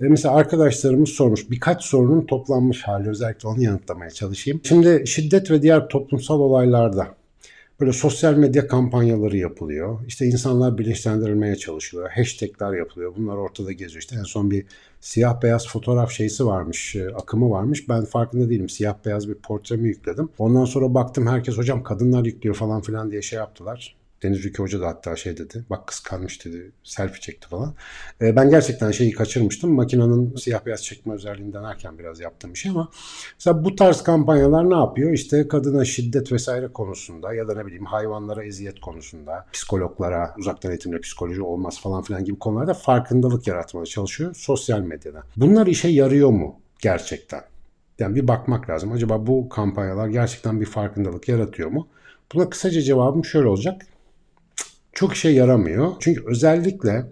Mesela arkadaşlarımız sormuş birkaç sorunun toplanmış hali özellikle onu yanıtlamaya çalışayım. Şimdi şiddet ve diğer toplumsal olaylarda böyle sosyal medya kampanyaları yapılıyor. İşte insanlar bilinçlendirilmeye çalışılıyor. Hashtagler yapılıyor. Bunlar ortada geziyor. İşte en son bir siyah beyaz fotoğraf şeysi varmış, e, akımı varmış. Ben farkında değilim. Siyah beyaz bir portremi yükledim. Ondan sonra baktım herkes hocam kadınlar yüklüyor falan filan diye şey yaptılar. Deniz Ülke Hoca da hatta şey dedi. Bak kıskanmış dedi. Selfie çekti falan. E, ben gerçekten şeyi kaçırmıştım. Makinenin siyah beyaz çekme özelliğini erken biraz yaptığım bir şey ama mesela bu tarz kampanyalar ne yapıyor? İşte kadına şiddet vesaire konusunda ya da ne bileyim hayvanlara eziyet konusunda, psikologlara, uzaktan eğitimle psikoloji olmaz falan filan gibi konularda farkındalık yaratmaya çalışıyor sosyal medyada. Bunlar işe yarıyor mu gerçekten? Yani bir bakmak lazım. Acaba bu kampanyalar gerçekten bir farkındalık yaratıyor mu? Buna kısaca cevabım şöyle olacak çok işe yaramıyor. Çünkü özellikle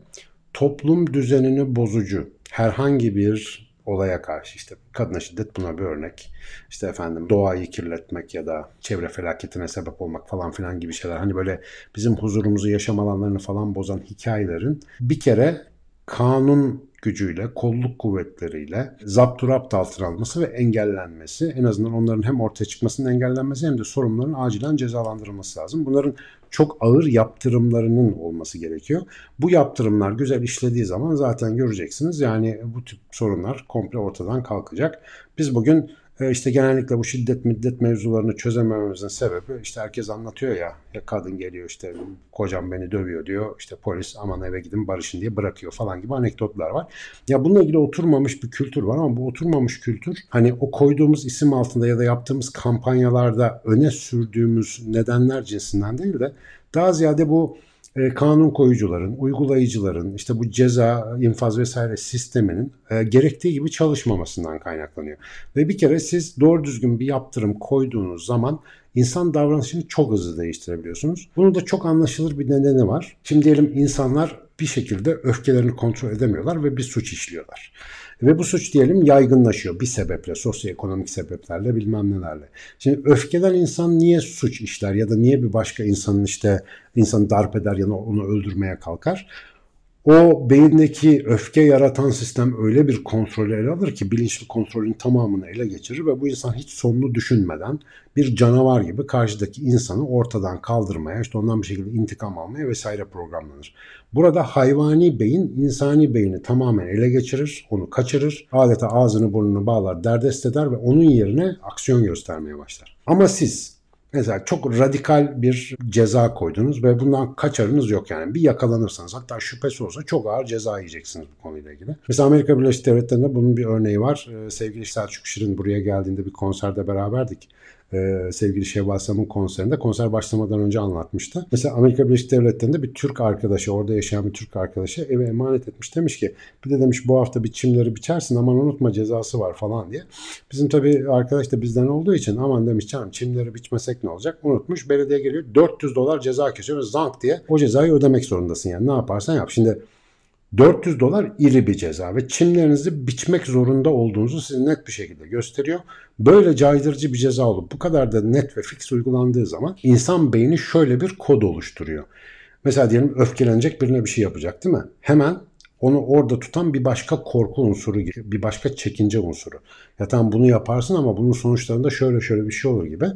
toplum düzenini bozucu herhangi bir olaya karşı işte kadın şiddet buna bir örnek. İşte efendim doğayı kirletmek ya da çevre felaketine sebep olmak falan filan gibi şeyler. Hani böyle bizim huzurumuzu, yaşam alanlarını falan bozan hikayelerin bir kere kanun gücüyle, kolluk kuvvetleriyle zapturapt altına alınması ve engellenmesi, en azından onların hem ortaya çıkmasının engellenmesi hem de sorumluların acilen cezalandırılması lazım. Bunların çok ağır yaptırımlarının olması gerekiyor. Bu yaptırımlar güzel işlediği zaman zaten göreceksiniz yani bu tip sorunlar komple ortadan kalkacak. Biz bugün e, işte genellikle bu şiddet middet mevzularını çözemememizin sebebi işte herkes anlatıyor ya, ya kadın geliyor işte kocam beni dövüyor diyor işte polis aman eve gidin barışın diye bırakıyor falan gibi anekdotlar var. Ya bununla ilgili oturmamış bir kültür var ama bu oturmamış kültür hani o koyduğumuz isim altında ya da yaptığımız kampanyalarda öne sürdüğümüz nedenler cinsinden değil de daha ziyade bu e, kanun koyucuların, uygulayıcıların, işte bu ceza, infaz vesaire sisteminin e, gerektiği gibi çalışmamasından kaynaklanıyor. Ve bir kere siz doğru düzgün bir yaptırım koyduğunuz zaman insan davranışını çok hızlı değiştirebiliyorsunuz. Bunun da çok anlaşılır bir nedeni var. Şimdi diyelim insanlar bir şekilde öfkelerini kontrol edemiyorlar ve bir suç işliyorlar. Ve bu suç diyelim yaygınlaşıyor bir sebeple, sosyoekonomik sebeplerle bilmem nelerle. Şimdi öfkeden insan niye suç işler ya da niye bir başka insanın işte insanı darp eder ya da onu öldürmeye kalkar? o beyindeki öfke yaratan sistem öyle bir kontrolü ele alır ki bilinçli kontrolün tamamını ele geçirir ve bu insan hiç sonunu düşünmeden bir canavar gibi karşıdaki insanı ortadan kaldırmaya, işte ondan bir şekilde intikam almaya vesaire programlanır. Burada hayvani beyin insani beyni tamamen ele geçirir, onu kaçırır, adeta ağzını burnunu bağlar, derdest eder ve onun yerine aksiyon göstermeye başlar. Ama siz Mesela çok radikal bir ceza koydunuz ve bundan kaçarınız yok yani. Bir yakalanırsanız hatta şüphesi olsa çok ağır ceza yiyeceksiniz bu konuyla ilgili. Mesela Amerika Birleşik Devletleri'nde bunun bir örneği var. Ee, sevgili Selçuk Şirin buraya geldiğinde bir konserde beraberdik e, sevgili Şevval konserinde. Konser başlamadan önce anlatmıştı. Mesela Amerika Birleşik Devletleri'nde bir Türk arkadaşı, orada yaşayan bir Türk arkadaşı eve emanet etmiş. Demiş ki bir de demiş bu hafta bir çimleri biçersin aman unutma cezası var falan diye. Bizim tabii arkadaş da bizden olduğu için aman demiş canım çimleri biçmesek ne olacak? Unutmuş. Belediye geliyor 400 dolar ceza kesiyor ve zank diye o cezayı ödemek zorundasın yani ne yaparsan yap. Şimdi 400 dolar iri bir ceza ve çimlerinizi biçmek zorunda olduğunuzu size net bir şekilde gösteriyor. Böyle caydırıcı bir ceza olup bu kadar da net ve fix uygulandığı zaman insan beyni şöyle bir kod oluşturuyor. Mesela diyelim öfkelenecek birine bir şey yapacak değil mi? Hemen onu orada tutan bir başka korku unsuru gibi, bir başka çekince unsuru. Ya tamam bunu yaparsın ama bunun sonuçlarında şöyle şöyle bir şey olur gibi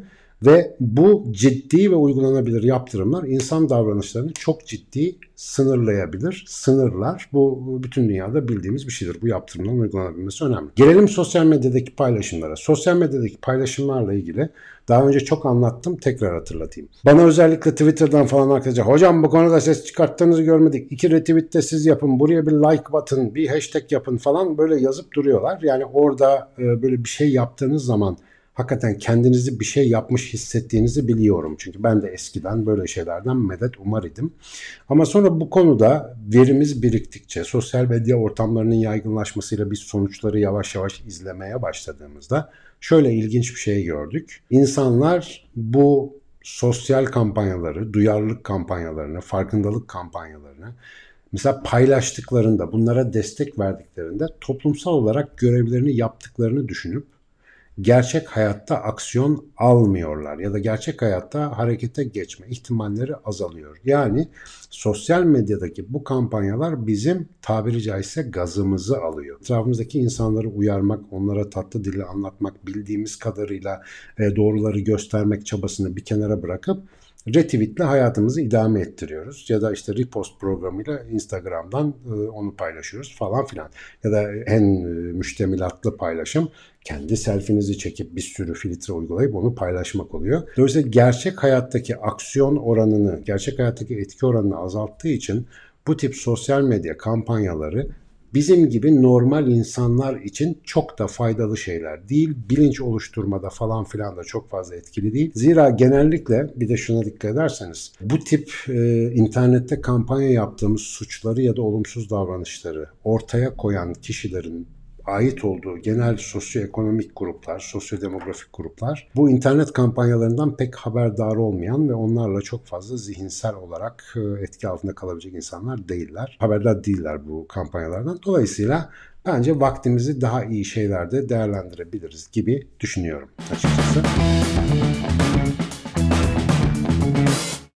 ve bu ciddi ve uygulanabilir yaptırımlar insan davranışlarını çok ciddi sınırlayabilir. Sınırlar bu bütün dünyada bildiğimiz bir şeydir. Bu yaptırımların uygulanabilmesi önemli. Gelelim sosyal medyadaki paylaşımlara. Sosyal medyadaki paylaşımlarla ilgili daha önce çok anlattım tekrar hatırlatayım. Bana özellikle Twitter'dan falan arkadaşlar hocam bu konuda ses çıkarttığınızı görmedik. İki retweette siz yapın buraya bir like batın bir hashtag yapın falan böyle yazıp duruyorlar. Yani orada e, böyle bir şey yaptığınız zaman hakikaten kendinizi bir şey yapmış hissettiğinizi biliyorum. Çünkü ben de eskiden böyle şeylerden medet umar idim. Ama sonra bu konuda verimiz biriktikçe, sosyal medya ortamlarının yaygınlaşmasıyla biz sonuçları yavaş yavaş izlemeye başladığımızda şöyle ilginç bir şey gördük. İnsanlar bu sosyal kampanyaları, duyarlılık kampanyalarını, farkındalık kampanyalarını mesela paylaştıklarında, bunlara destek verdiklerinde toplumsal olarak görevlerini yaptıklarını düşünüp gerçek hayatta aksiyon almıyorlar ya da gerçek hayatta harekete geçme ihtimalleri azalıyor. Yani sosyal medyadaki bu kampanyalar bizim tabiri caizse gazımızı alıyor. Etrafımızdaki insanları uyarmak, onlara tatlı dille anlatmak, bildiğimiz kadarıyla e, doğruları göstermek çabasını bir kenara bırakıp retweetle hayatımızı idame ettiriyoruz. Ya da işte repost programıyla Instagram'dan e, onu paylaşıyoruz falan filan. Ya da en e, müştemilatlı paylaşım kendi selfinizi çekip bir sürü filtre uygulayıp onu paylaşmak oluyor. Dolayısıyla gerçek hayattaki aksiyon oranını, gerçek hayattaki etki oranını azalttığı için bu tip sosyal medya kampanyaları bizim gibi normal insanlar için çok da faydalı şeyler değil. Bilinç oluşturmada falan filan da çok fazla etkili değil. Zira genellikle bir de şuna dikkat ederseniz bu tip e, internette kampanya yaptığımız suçları ya da olumsuz davranışları ortaya koyan kişilerin ait olduğu genel sosyoekonomik gruplar, sosyodemografik gruplar bu internet kampanyalarından pek haberdar olmayan ve onlarla çok fazla zihinsel olarak e, etki altında kalabilecek insanlar değiller. Haberdar değiller bu kampanyalardan. Dolayısıyla bence vaktimizi daha iyi şeylerde değerlendirebiliriz gibi düşünüyorum açıkçası.